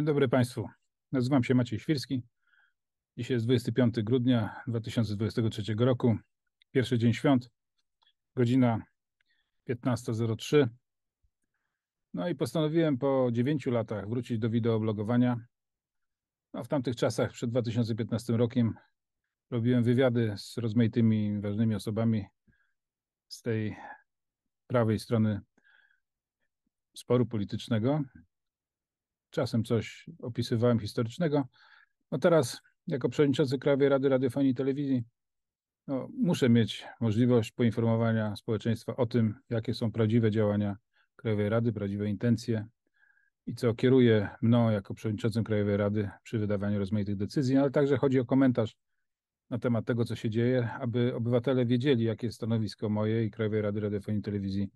Dzień dobry Państwu. Nazywam się Maciej Świrski. Dzisiaj jest 25 grudnia 2023 roku, pierwszy dzień świąt, godzina 15.03. No i postanowiłem po 9 latach wrócić do wideoblogowania. No, w tamtych czasach, przed 2015 rokiem, robiłem wywiady z rozmaitymi ważnymi osobami z tej prawej strony sporu politycznego czasem coś opisywałem historycznego. No teraz, jako przewodniczący Krajowej Rady Radiofonii i Telewizji, no, muszę mieć możliwość poinformowania społeczeństwa o tym, jakie są prawdziwe działania Krajowej Rady, prawdziwe intencje i co kieruje mną jako przewodniczącym Krajowej Rady przy wydawaniu rozmaitych decyzji, ale także chodzi o komentarz na temat tego, co się dzieje, aby obywatele wiedzieli, jakie jest stanowisko moje i Krajowej Rady Radiofonii i Telewizji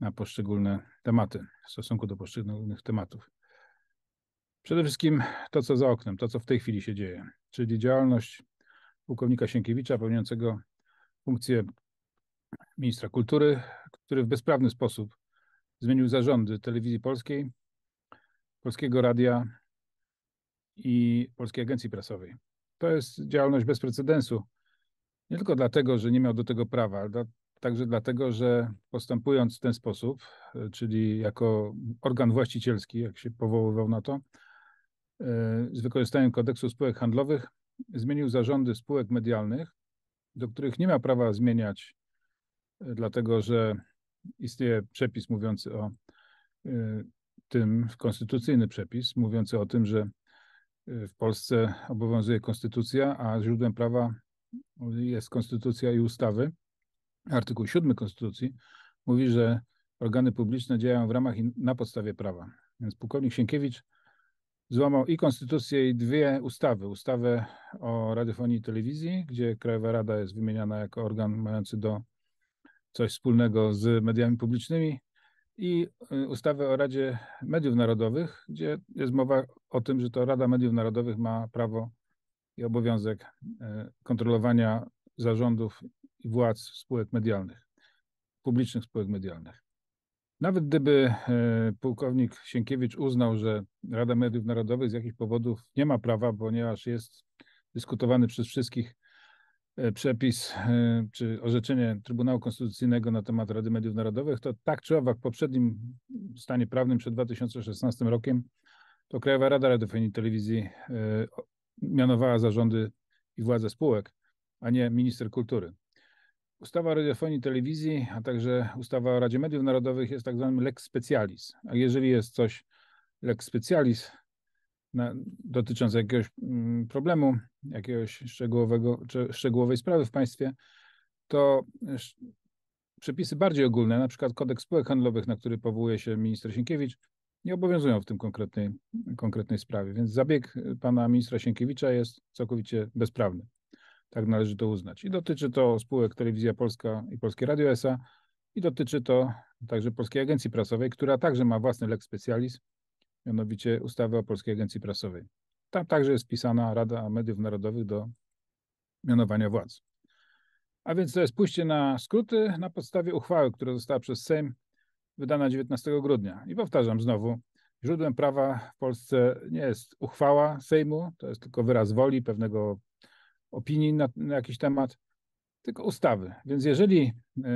na poszczególne tematy, w stosunku do poszczególnych tematów. Przede wszystkim to, co za oknem, to, co w tej chwili się dzieje, czyli działalność pułkownika Sienkiewicza, pełniącego funkcję ministra kultury, który w bezprawny sposób zmienił zarządy telewizji polskiej, polskiego radia i polskiej agencji prasowej. To jest działalność bez precedensu. Nie tylko dlatego, że nie miał do tego prawa, ale także dlatego, że postępując w ten sposób, e, czyli jako organ właścicielski, jak się powoływał na to, Y, z wykorzystaniem kodeksu spółek handlowych zmienił zarządy spółek medialnych, do których nie ma prawa zmieniać, y, dlatego że istnieje przepis mówiący o y, tym, konstytucyjny przepis mówiący o tym, że w Polsce obowiązuje konstytucja, a źródłem prawa jest konstytucja i ustawy. Artykuł 7 konstytucji mówi, że organy publiczne działają w ramach i na podstawie prawa. Więc pułkownik Sienkiewicz złamał i konstytucję, i dwie ustawy. Ustawę o radiofonii i telewizji, gdzie Krajowa Rada jest wymieniana jako organ mający do coś wspólnego z mediami publicznymi, i y, ustawę o Radzie Mediów Narodowych, gdzie jest mowa o tym, że to Rada Mediów Narodowych ma prawo i obowiązek y, kontrolowania zarządów i władz spółek medialnych, publicznych spółek medialnych. Nawet gdyby e, pułkownik Sienkiewicz uznał, że Rada Mediów Narodowych z jakichś powodów nie ma prawa, ponieważ jest dyskutowany przez wszystkich e, przepis e, czy orzeczenie Trybunału Konstytucyjnego na temat Rady Mediów Narodowych, to tak czy owak w poprzednim stanie prawnym przed 2016 rokiem to Krajowa Rada Radiofonii i Telewizji mianowała zarządy i władze spółek, a nie minister kultury. Ustawa o radiofonii i telewizji, a także ustawa o Radzie Mediów Narodowych jest tak zwanym lex specialis. A jeżeli jest coś lex specialis na, dotyczące jakiegoś mm, problemu, jakiegoś szczegółowego, szczegółowej sprawy w państwie, to przepisy bardziej ogólne, na przykład kodeks spółek handlowych, na który powołuje się minister Sienkiewicz, nie obowiązują w tym konkretnej, konkretnej sprawie. Więc zabieg pana ministra Sienkiewicza jest całkowicie bezprawny. Tak należy to uznać. I dotyczy to spółek Telewizja Polska i Polskie Radio SA i dotyczy to także Polskiej Agencji Prasowej, która także ma własny lek specialis, mianowicie ustawę o Polskiej Agencji Prasowej. Tam także jest wpisana Rada Mediów Narodowych do mianowania władz. A więc to jest pójście na skróty na podstawie uchwały, która została przez Sejm wydana 19 grudnia. I powtarzam znowu, źródłem prawa w Polsce nie jest uchwała Sejmu, to jest tylko wyraz woli pewnego opinii na, na jakiś temat, tylko ustawy. Więc jeżeli e,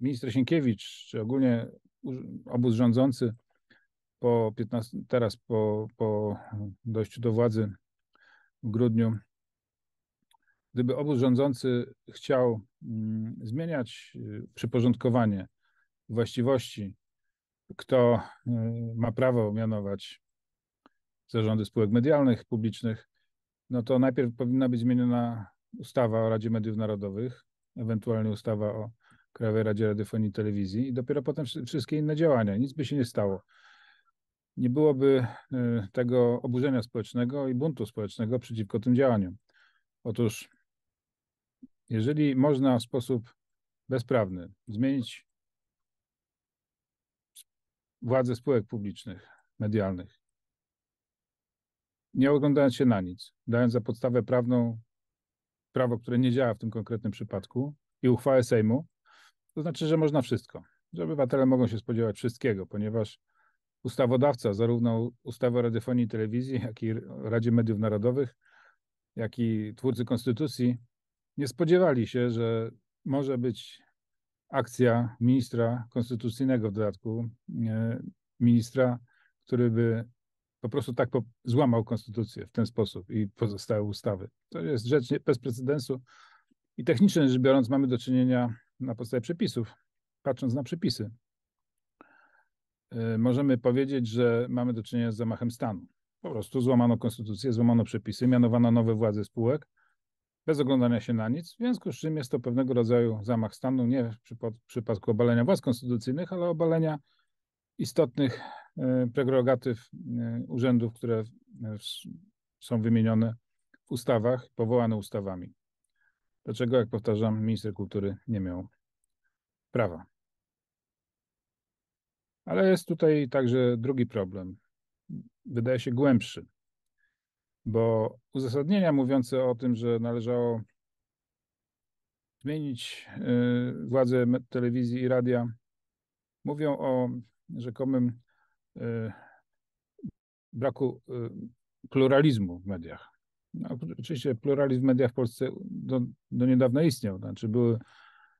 minister Sienkiewicz, czy ogólnie obóz rządzący po 15, teraz po, po dojściu do władzy w grudniu, gdyby obóz rządzący chciał mm, zmieniać e, przyporządkowanie właściwości, kto e, ma prawo mianować zarządy spółek medialnych, publicznych, no to najpierw powinna być zmieniona ustawa o Radzie Mediów Narodowych, ewentualnie ustawa o Krajowej Radzie Radiofonii i Telewizji i dopiero potem wszystkie inne działania. Nic by się nie stało. Nie byłoby y, tego oburzenia społecznego i buntu społecznego przeciwko tym działaniom. Otóż, jeżeli można w sposób bezprawny zmienić władzę spółek publicznych, medialnych, nie oglądając się na nic, dając za podstawę prawną prawo, które nie działa w tym konkretnym przypadku i uchwałę Sejmu, to znaczy, że można wszystko, że obywatele mogą się spodziewać wszystkiego, ponieważ ustawodawca zarówno ustawy o radiofonii i telewizji, jak i Radzie Mediów Narodowych, jak i twórcy konstytucji nie spodziewali się, że może być akcja ministra konstytucyjnego w dodatku, e, ministra, który by po prostu tak po, złamał konstytucję w ten sposób i pozostałe ustawy. To jest rzecz nie, bez precedensu i technicznie rzecz biorąc mamy do czynienia na podstawie przepisów, patrząc na przepisy. Yy, możemy powiedzieć, że mamy do czynienia z zamachem stanu. Po prostu złamano konstytucję, złamano przepisy, mianowano nowe władze spółek bez oglądania się na nic, w związku z czym jest to pewnego rodzaju zamach stanu, nie w przypadku obalenia władz konstytucyjnych, ale obalenia istotnych e, prerogatyw e, urzędów, które e, są wymienione w ustawach, powołane ustawami. Dlaczego, jak powtarzam, minister kultury nie miał prawa. Ale jest tutaj także drugi problem. Wydaje się głębszy, bo uzasadnienia mówiące o tym, że należało zmienić władzę telewizji i radia mówią o rzekomym y, braku y, pluralizmu w mediach. No, oczywiście pluralizm media w Polsce do, do niedawna istniał. Znaczy były,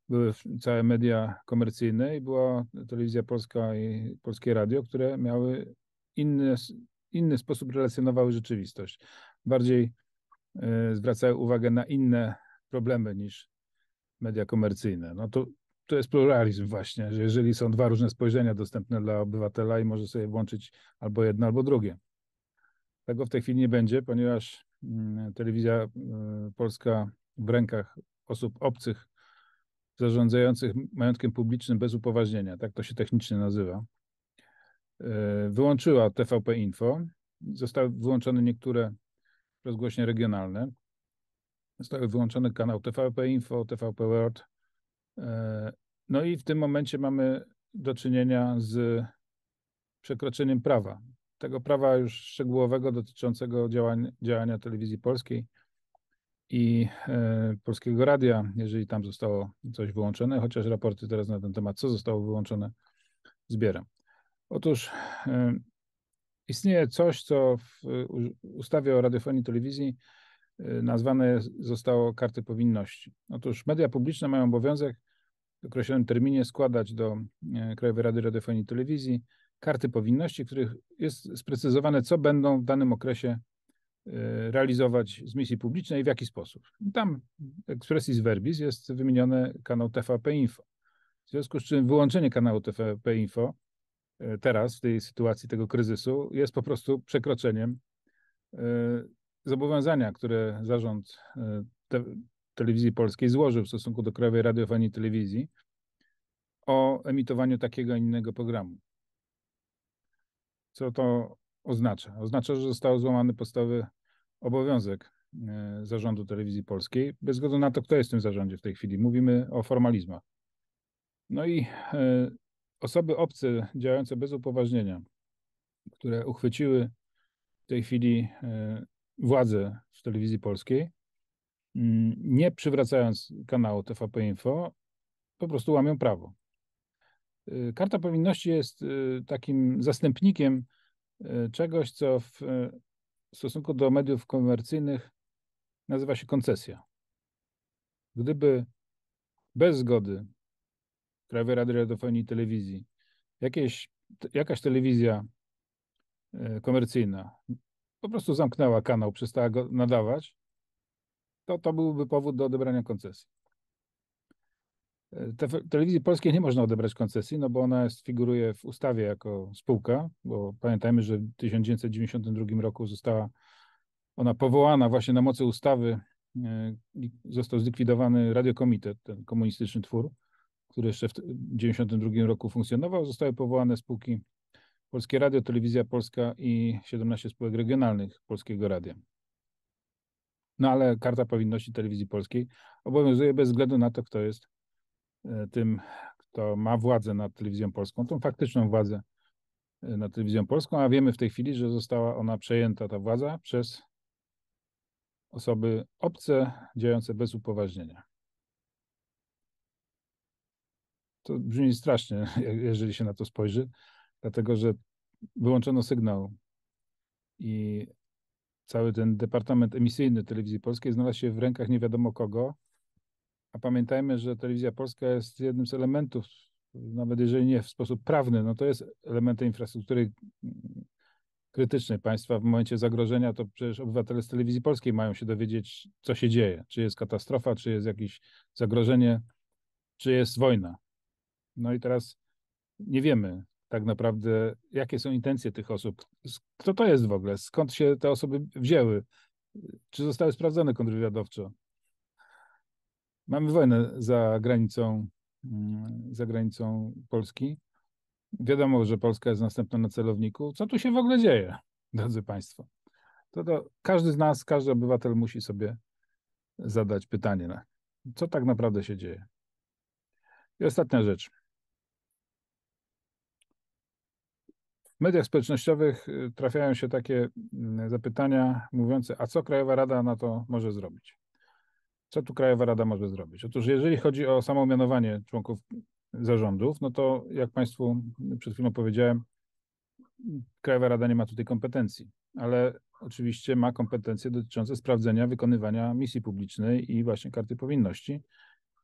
były całe media komercyjne i była telewizja polska i polskie radio, które miały inny, inny sposób relacjonowały rzeczywistość. Bardziej y, zwracały uwagę na inne problemy niż media komercyjne. No to to jest pluralizm właśnie, że jeżeli są dwa różne spojrzenia dostępne dla obywatela i może sobie włączyć albo jedno, albo drugie. Tego w tej chwili nie będzie, ponieważ mm, telewizja y, polska w rękach osób obcych, zarządzających majątkiem publicznym bez upoważnienia, tak to się technicznie nazywa, y, wyłączyła TVP Info. Zostały wyłączone niektóre rozgłośnie regionalne. Zostały wyłączone kanał TVP Info, TVP World, E, no i w tym momencie mamy do czynienia z przekroczeniem prawa. Tego prawa już szczegółowego dotyczącego działań, działania telewizji polskiej i e, polskiego radia, jeżeli tam zostało coś wyłączone, chociaż raporty teraz na ten temat, co zostało wyłączone, zbieram. Otóż e, istnieje coś, co w ustawie o radiofonii i telewizji nazwane zostało karty powinności. Otóż media publiczne mają obowiązek w określonym terminie składać do e, Krajowej Rady Radiofonii i Telewizji karty powinności, w których jest sprecyzowane, co będą w danym okresie e, realizować z misji publicznej i w jaki sposób. I tam expressis verbis jest wymieniony kanał TVP Info. W związku z czym wyłączenie kanału TVP Info e, teraz, w tej sytuacji tego kryzysu, jest po prostu przekroczeniem zobowiązania, które zarząd Telewizji Polskiej złożył w stosunku do Krajowej Radiofonii i Telewizji o emitowaniu takiego, a innego programu. Co to oznacza? Oznacza, że został złamany podstawowy obowiązek e, zarządu Telewizji Polskiej, bez względu na to, kto jest w tym zarządzie w tej chwili. Mówimy o formalizmach. No i e, osoby obce działające bez upoważnienia, które uchwyciły w tej chwili e, władzę w telewizji polskiej, Mm, nie przywracając kanału TVP Info, po prostu łamią prawo. Y, karta powinności jest y, takim zastępnikiem y, czegoś, co w stosunku do mediów komercyjnych nazywa się koncesja. Gdyby bez zgody Krajowej Rady Radiofonii i Telewizji jakieś, jakaś telewizja komercyjna po prostu zamknęła kanał, przestała go nadawać, to to byłby powód do odebrania koncesji. Te, telewizji polskiej nie można odebrać koncesji, no bo ona jest, figuruje w ustawie jako spółka, bo pamiętajmy, że w 1992 roku została ona powołana właśnie na mocy ustawy, e, został zlikwidowany radiokomitet, ten komunistyczny twór, który jeszcze w 1992 roku funkcjonował, zostały powołane spółki Polskie Radio, Telewizja Polska i 17 spółek regionalnych Polskiego Radia. No ale karta powinności telewizji polskiej obowiązuje bez względu na to, kto jest e, tym, kto ma władzę nad telewizją polską, tą faktyczną władzę e, nad telewizją polską, a wiemy w tej chwili, że została ona przejęta, ta władza, przez osoby obce, działające bez upoważnienia. To brzmi strasznie, e, jeżeli się na to spojrzy, dlatego że wyłączono sygnał i cały ten departament emisyjny telewizji polskiej znalazł się w rękach nie wiadomo kogo. A pamiętajmy, że telewizja polska jest jednym z elementów, nawet jeżeli nie w sposób prawny, no to jest elementem infrastruktury mm, krytycznej państwa. W momencie zagrożenia to przecież obywatele z telewizji polskiej mają się dowiedzieć, co się dzieje. Czy jest katastrofa, czy jest jakieś zagrożenie, czy jest wojna. No i teraz nie wiemy, tak naprawdę, jakie są intencje tych osób, kto to jest w ogóle, skąd się te osoby wzięły, czy zostały sprawdzone kontrwywiadowczo. Mamy wojnę za granicą, mm, za granicą Polski. Wiadomo, że Polska jest następna na celowniku. Co tu się w ogóle dzieje, drodzy Państwo? To, to każdy z nas, każdy obywatel musi sobie zadać pytanie, no, co tak naprawdę się dzieje. I ostatnia rzecz. W mediach społecznościowych y, trafiają się takie mm, zapytania mówiące, a co Krajowa Rada na to może zrobić? Co tu Krajowa Rada może zrobić? Otóż jeżeli chodzi o samo mianowanie członków zarządów, no to jak Państwu przed chwilą powiedziałem, Krajowa Rada nie ma tutaj kompetencji, ale oczywiście ma kompetencje dotyczące sprawdzenia wykonywania misji publicznej i właśnie karty powinności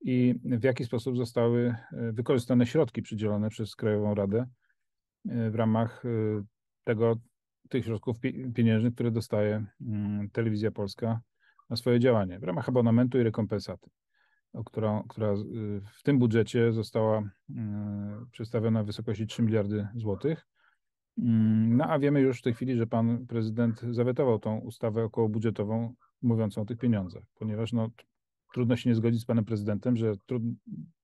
i w jaki sposób zostały y, wykorzystane środki przydzielone przez Krajową Radę E, w ramach e, tego, tych środków pieniężnych, które dostaje mm, Telewizja Polska na swoje działanie w ramach abonamentu i rekompensaty, która, która y, w tym budżecie została y, przedstawiona w wysokości 3 miliardy złotych. Mm, no a wiemy już w tej chwili, że pan prezydent zawetował tą ustawę okołobudżetową mówiącą o tych pieniądzach, ponieważ no, trudno się nie zgodzić z panem prezydentem, że trud...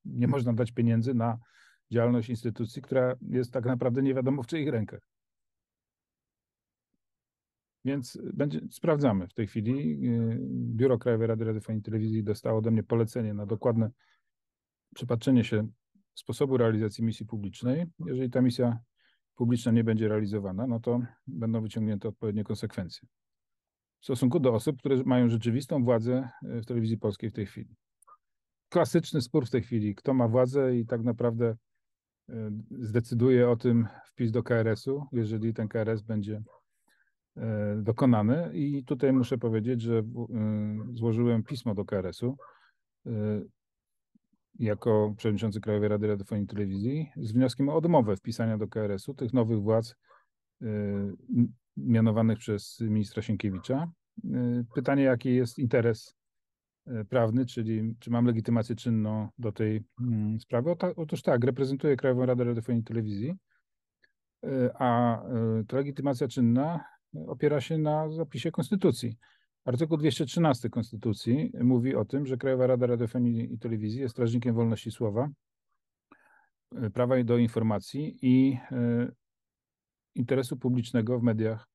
nie można dać pieniędzy na działalność instytucji, która jest tak naprawdę nie wiadomo w czyich rękach. Więc y, będzie, sprawdzamy w tej chwili. Y, Biuro Krajowej Rady Radiofonii i Telewizji dostało ode mnie polecenie na dokładne przepatrzenie się sposobu realizacji misji publicznej. Jeżeli ta misja publiczna nie będzie realizowana, no to będą wyciągnięte odpowiednie konsekwencje w stosunku do osób, które mają rzeczywistą władzę y, w telewizji polskiej w tej chwili. Klasyczny spór w tej chwili, kto ma władzę i tak naprawdę Y, zdecyduje o tym wpis do KRS-u, jeżeli ten KRS będzie y, dokonany. I tutaj muszę powiedzieć, że y, złożyłem pismo do KRS-u jako przewodniczący Krajowej Rady Radiofonii i Telewizji z wnioskiem o odmowę wpisania do KRS-u tych nowych władz mianowanych przez ministra Sienkiewicza. Pytanie, jaki jest interes E, prawny, czyli czy mam legitymację czynną do tej mm, sprawy. Otóż tak, reprezentuję Krajową Radę Radiofonii i Telewizji, e, a e, ta legitymacja czynna opiera się na zapisie Konstytucji. Artykuł 213 Konstytucji mówi o tym, że Krajowa Rada Radiofonii i Telewizji jest strażnikiem wolności słowa, prawa do informacji i interesu publicznego w mediach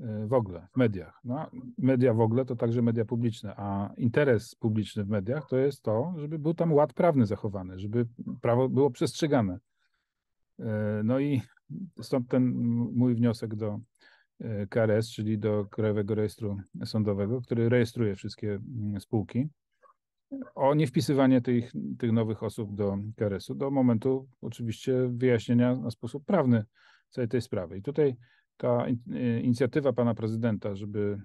Y, w ogóle, w mediach. No, media w ogóle to także media publiczne, a interes publiczny w mediach to jest to, żeby był tam ład prawny zachowany, żeby prawo było przestrzegane. Y, no i stąd ten mój wniosek do y, KRS, czyli do Krajowego Rejestru Sądowego, który rejestruje wszystkie mm, spółki, o niewpisywanie tych, tych nowych osób do KRS-u do momentu oczywiście wyjaśnienia na sposób prawny całej tej sprawy. I tutaj ta y, inicjatywa pana prezydenta, żeby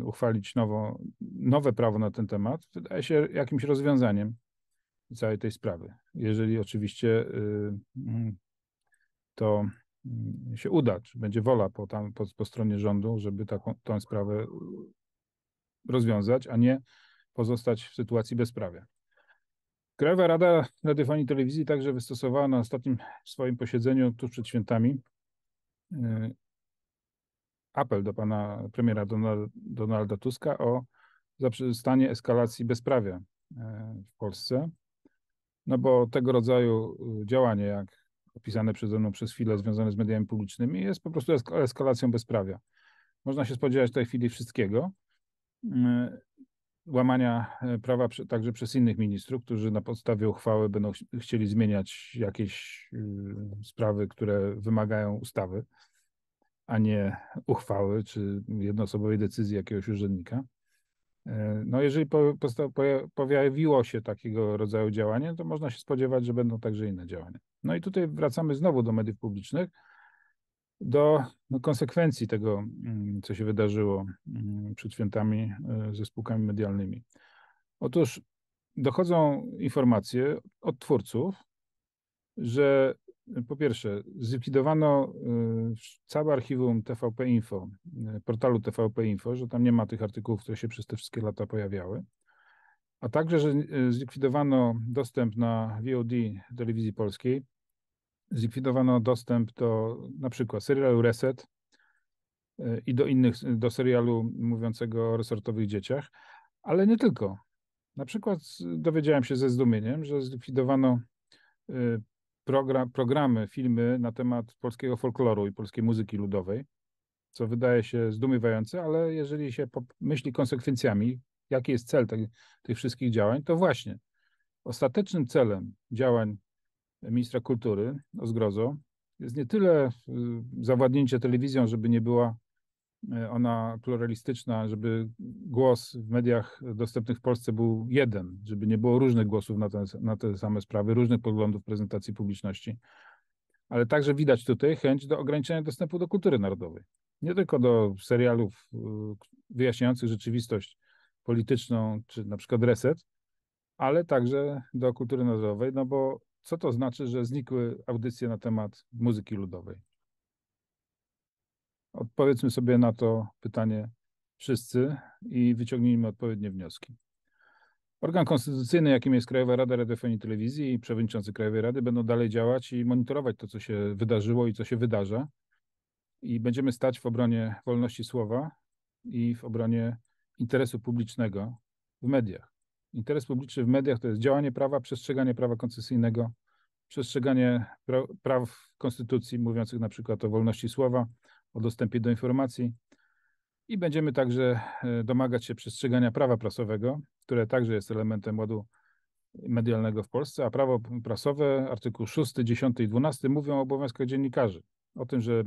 y, uchwalić nowo, nowe prawo na ten temat, wydaje się jakimś rozwiązaniem całej tej sprawy. Jeżeli oczywiście y, mm, to mm, się uda, czy będzie wola po, tam, po, po stronie rządu, żeby taką, tą sprawę rozwiązać, a nie pozostać w sytuacji bezprawia. Krajowa Rada Radiofonii i Telewizji także wystosowała na ostatnim swoim posiedzeniu tuż przed świętami Y, apel do pana premiera Donalda Tuska o zaprzestanie eskalacji bezprawia y, w Polsce. No bo tego rodzaju y, działanie, jak opisane przeze mną przez chwilę, związane z mediami publicznymi, jest po prostu eskalacją bezprawia. Można się spodziewać w tej chwili wszystkiego łamania e, prawa także przez innych ministrów, którzy na podstawie uchwały będą chcieli zmieniać jakieś y, sprawy, które wymagają ustawy, a nie uchwały czy jednoosobowej decyzji jakiegoś urzędnika. E, no jeżeli pojawiło się takiego rodzaju działanie, to można się spodziewać, że będą także inne działania. No i tutaj wracamy znowu do mediów publicznych do no, konsekwencji tego, mm, co się wydarzyło mm, przed świętami e, ze spółkami medialnymi. Otóż dochodzą informacje od twórców, że e, po pierwsze, zlikwidowano e, całe archiwum TVP Info, portalu TVP Info, że tam nie ma tych artykułów, które się przez te wszystkie lata pojawiały, a także, że zlikwidowano dostęp na VOD telewizji polskiej zlikwidowano dostęp do na przykład serialu Reset e, i do innych, e, do serialu mówiącego o resortowych dzieciach, ale nie tylko. Na przykład dowiedziałem się ze zdumieniem, że zlikwidowano e, program, programy, filmy na temat polskiego folkloru i polskiej muzyki ludowej, co wydaje się zdumiewające, ale jeżeli się myśli konsekwencjami, jaki jest cel tych, tych wszystkich działań, to właśnie ostatecznym celem działań ministra kultury o zgrozo jest nie tyle y, zawładnięcie telewizją, żeby nie była y, ona pluralistyczna, żeby głos w mediach dostępnych w Polsce był jeden, żeby nie było różnych głosów na te, na te same sprawy, różnych poglądów prezentacji publiczności, ale także widać tutaj chęć do ograniczenia dostępu do kultury narodowej. Nie tylko do serialów y, wyjaśniających rzeczywistość polityczną, czy na przykład reset, ale także do kultury narodowej, no bo co to znaczy, że znikły audycje na temat muzyki ludowej? Odpowiedzmy sobie na to pytanie wszyscy i wyciągnijmy odpowiednie wnioski. Organ konstytucyjny, jakim jest Krajowa Rada Radiofonii i Telewizji i przewodniczący Krajowej Rady będą dalej działać i monitorować to, co się wydarzyło i co się wydarza. I będziemy stać w obronie wolności słowa i w obronie interesu publicznego w mediach. Interes publiczny w mediach to jest działanie prawa, przestrzeganie prawa koncesyjnego, przestrzeganie pra praw konstytucji mówiących na przykład o wolności słowa, o dostępie do informacji i będziemy także e, domagać się przestrzegania prawa prasowego, które także jest elementem ładu medialnego w Polsce, a prawo prasowe, artykuł 6, 10 i 12 mówią o obowiązkach dziennikarzy, o tym, że y,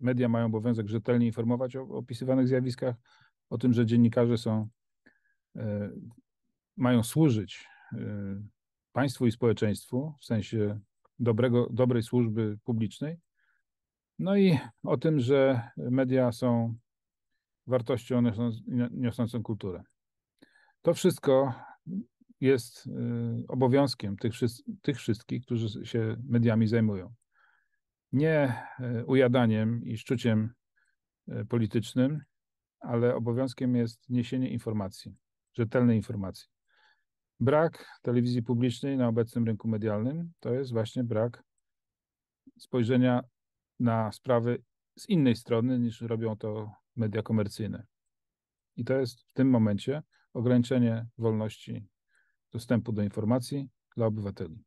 media mają obowiązek rzetelnie informować o opisywanych zjawiskach, o tym, że dziennikarze są e, mają służyć y, państwu i społeczeństwu w sensie dobrego, dobrej służby publicznej. No i o tym, że media są wartością niosącą kulturę. To wszystko jest y, obowiązkiem tych, tych wszystkich, którzy się mediami zajmują. Nie y, ujadaniem i szczuciem politycznym, ale obowiązkiem jest niesienie informacji, rzetelnej informacji. Brak telewizji publicznej na obecnym rynku medialnym to jest właśnie brak spojrzenia na sprawy z innej strony niż robią to media komercyjne. I to jest w tym momencie ograniczenie wolności dostępu do informacji dla obywateli.